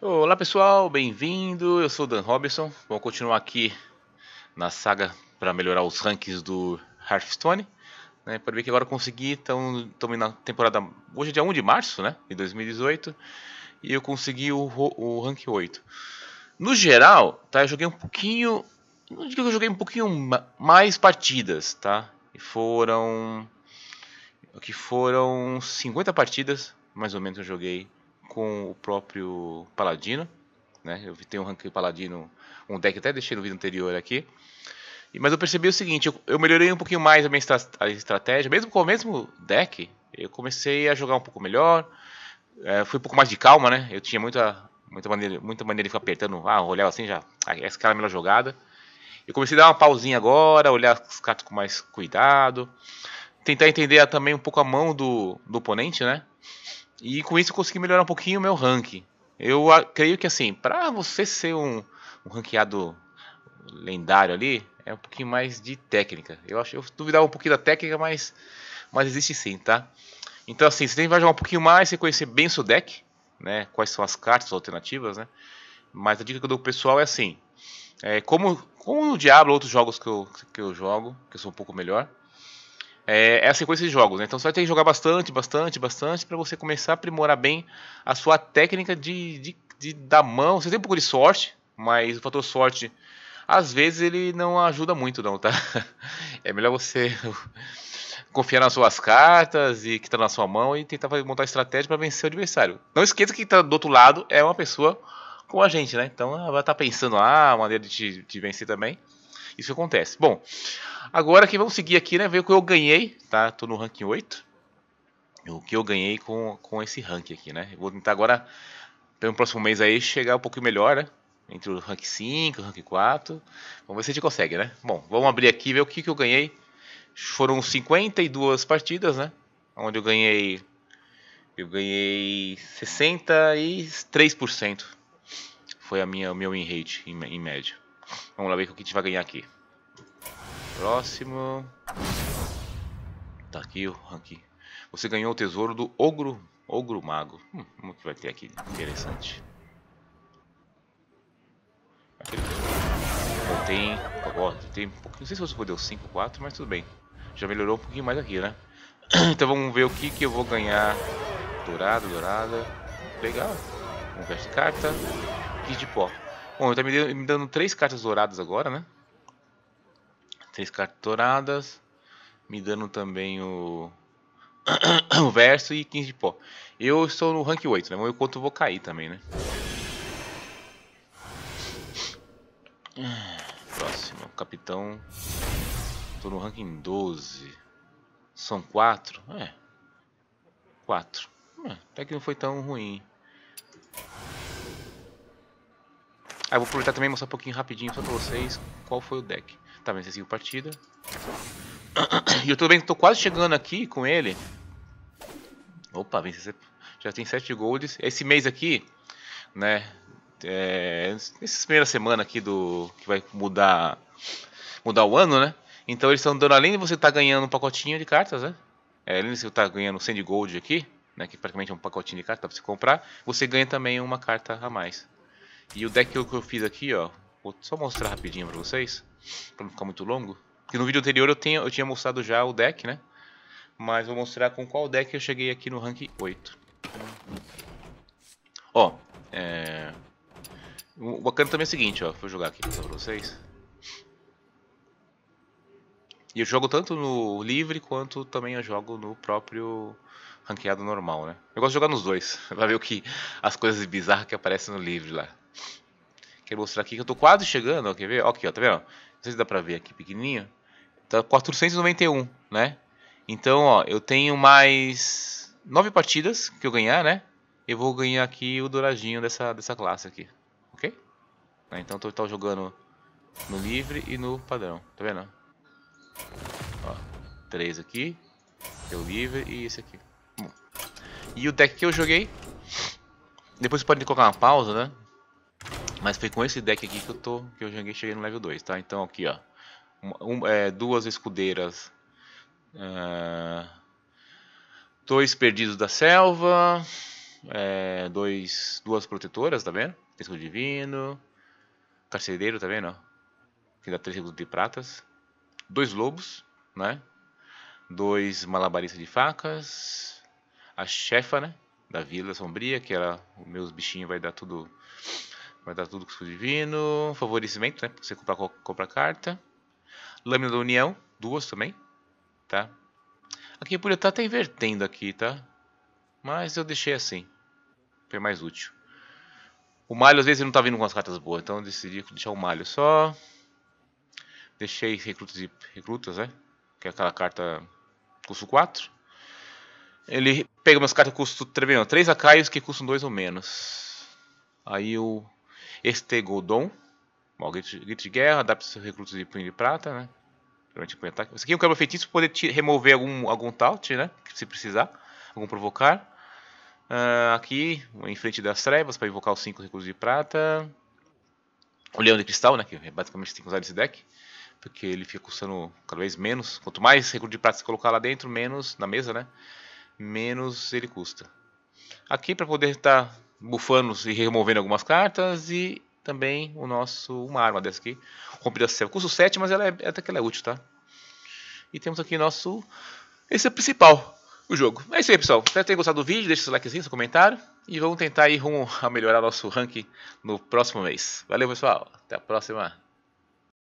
Olá pessoal, bem-vindo. Eu sou o Dan Robinson. Vamos continuar aqui na saga para melhorar os rankings do Hearthstone. Né? Pode ver que agora consegui, estamos então, na temporada. Hoje é dia 1 de março né? de 2018 e eu consegui o, o rank 8. No geral, tá? eu joguei um pouquinho. Não digo que eu joguei um pouquinho mais partidas, tá? E foram. Que foram 50 partidas, mais ou menos, eu joguei com o próprio Paladino. Né? Eu tenho um ranking Paladino, um deck que até deixei no vídeo anterior aqui. Mas eu percebi o seguinte, eu, melhorei um pouquinho mais a minha estra a estratégia, mesmo com o mesmo deck, eu comecei a jogar um pouco melhor, é, fui um pouco mais de calma, né? Eu tinha muita, muita, maneira, muita maneira de ficar apertando, ah, olhava assim já, ah, essa cara é a melhor jogada. Eu comecei a dar uma pausinha agora, olhar os cartas com mais cuidado, tentar entender também um pouco a mão do, do oponente, né? E com isso eu consegui melhorar um pouquinho o meu ranking. Eu creio que assim, para você ser um, um ranqueado lendário ali, é um pouquinho mais de técnica. Eu acho, eu duvidava um pouquinho da técnica, mas, mas existe sim, tá? Então assim, você tem que jogar um pouquinho mais, você conhecer bem o seu deck, né? Quais são as cartas alternativas, né? Mas a dica que eu dou pro pessoal é assim, é, como, como o Diablo, outros jogos que eu, que eu jogo, que eu sou um pouco melhor, é, é a sequência de jogos. Né? Então você vai ter que jogar bastante, bastante, bastante para você começar a aprimorar bem a sua técnica de, de, de da mão. Você tem um pouco de sorte, mas o fator sorte às vezes ele não ajuda muito não, tá? É melhor você confiar nas suas cartas e que está na sua mão e tentar montar estratégia para vencer o adversário. Não esqueça que está do outro lado é uma pessoa com a gente, né? Então ela vai estar tá pensando ah, maneira de te, de vencer também isso acontece. Bom, agora que vamos seguir aqui, né? Ver o que eu ganhei, tá? Tô no ranking 8. O que eu ganhei com, com esse ranking aqui, né? vou tentar agora, pelo próximo mês aí, chegar um pouquinho melhor, né? Entre o rank 5 e o rank 4. Vamos ver se a gente consegue, né? Bom, vamos abrir aqui e ver o que, que eu ganhei. Foram 52 partidas, né? Onde eu ganhei... Eu ganhei 63%. Foi a minha, o meu win rate em, em média. Vamos lá ver o que a gente vai ganhar aqui. Próximo. Tá aqui o ranking. Você ganhou o tesouro do Ogro, Ogro Mago. Hum, o que vai ter aqui? Interessante. Bom, tem, ó, tem um pouquinho, não sei se você deu 5, 4, mas tudo bem. Já melhorou um pouquinho mais aqui, né? Então vamos ver o que, que eu vou ganhar. Dourado, dourada. Legal. Um veste carta. Kit de pó. Bom, ele tá me, me dando três cartas douradas agora, né? Três cartas douradas. Me dando também o. o verso e 15 de pó. Eu estou no rank 8, né? Vamos ver quanto eu vou cair também, né? Próximo, capitão. Estou no ranking 12. São 4? É. 4. É, até que não foi tão ruim. Aí vou aproveitar também e mostrar um pouquinho rapidinho só pra vocês qual foi o deck. Tá vendo? Vocês partida. E eu também tô quase chegando aqui com ele. Opa, já tem 7 golds. Esse mês aqui, né? É, nessa primeira semana aqui do que vai mudar mudar o ano, né? Então eles estão dando, além de você estar tá ganhando um pacotinho de cartas, né? É, além de você estar tá ganhando 100 de gold aqui, né? Que praticamente é um pacotinho de cartas para você comprar, você ganha também uma carta a mais. E o deck que eu fiz aqui, ó, vou só mostrar rapidinho pra vocês, pra não ficar muito longo. Porque no vídeo anterior eu, tenho, eu tinha mostrado já o deck, né? Mas vou mostrar com qual deck eu cheguei aqui no rank 8. Ó, é... O bacana também é o seguinte, ó, vou jogar aqui pra vocês. E eu jogo tanto no livre quanto também eu jogo no próprio ranqueado normal, né? Eu gosto de jogar nos dois, pra ver o que as coisas bizarras que aparecem no livre lá. Quero mostrar aqui que eu tô quase chegando, ó, quer ver? aqui, ó, tá vendo? Não sei se dá pra ver aqui pequenininho. Tá 491, né? Então, ó, eu tenho mais nove partidas que eu ganhar, né? Eu vou ganhar aqui o douradinho dessa, dessa classe aqui, ok? Tá, então, tô, tô jogando no livre e no padrão, tá vendo? Ó, três aqui, o livre e esse aqui. Bom. E o deck que eu joguei, depois você pode colocar uma pausa, né? Mas foi com esse deck aqui que eu tô, que eu joguei, cheguei no level 2, tá? Então aqui, ó, um, é, duas escudeiras, uh, dois perdidos da selva, é, dois, duas protetoras, tá vendo? Escudo divino, carcereiro, tá vendo? Que dá três segundos de pratas, dois lobos, né? Dois malabaristas de facas, a chefa, né? Da Vila Sombria, que ela, meus bichinhos vai dar tudo Vai dar tudo o divino. Favorecimento, né? você comprar, a carta. Lâmina da União, duas também. Tá? Aqui podia estar até invertendo aqui, tá? Mas eu deixei assim. foi mais útil. O malho às vezes ele não tá vindo com as cartas boas, então eu decidi deixar o malho só. Deixei recrutas e recrutas, né? Que é aquela carta custo 4. Ele pega umas cartas que custam 3 acaios que custam 2 ou menos. Aí eu Estegodon. Bom, grito, de guerra, dá para se recrutas de punho de prata, né? Durante o ataque. aqui é um quebra feitiço para poder remover algum, algum taunt, né? Se precisar, algum provocar. Uh, aqui, em frente das trevas, para invocar os 5 recursos de prata. O leão de cristal, né? Que é basicamente tem que usar esse deck. Porque ele fica custando cada vez menos. Quanto mais recurso de prata você colocar lá dentro, menos na mesa, né? Menos ele custa. Aqui, para poder estar tá bufando e removendo algumas cartas e também o nosso uma arma dessa aqui, rompida serva. Custo 7, mas ela é, até que ela é útil, tá? E temos aqui nosso esse é o principal do jogo. É isso aí, pessoal. Espero que tenham gostado do vídeo, deixe seu likezinho, seu comentário e vamos tentar ir rumo a melhorar nosso ranking no próximo mês. Valeu, pessoal. Até a próxima.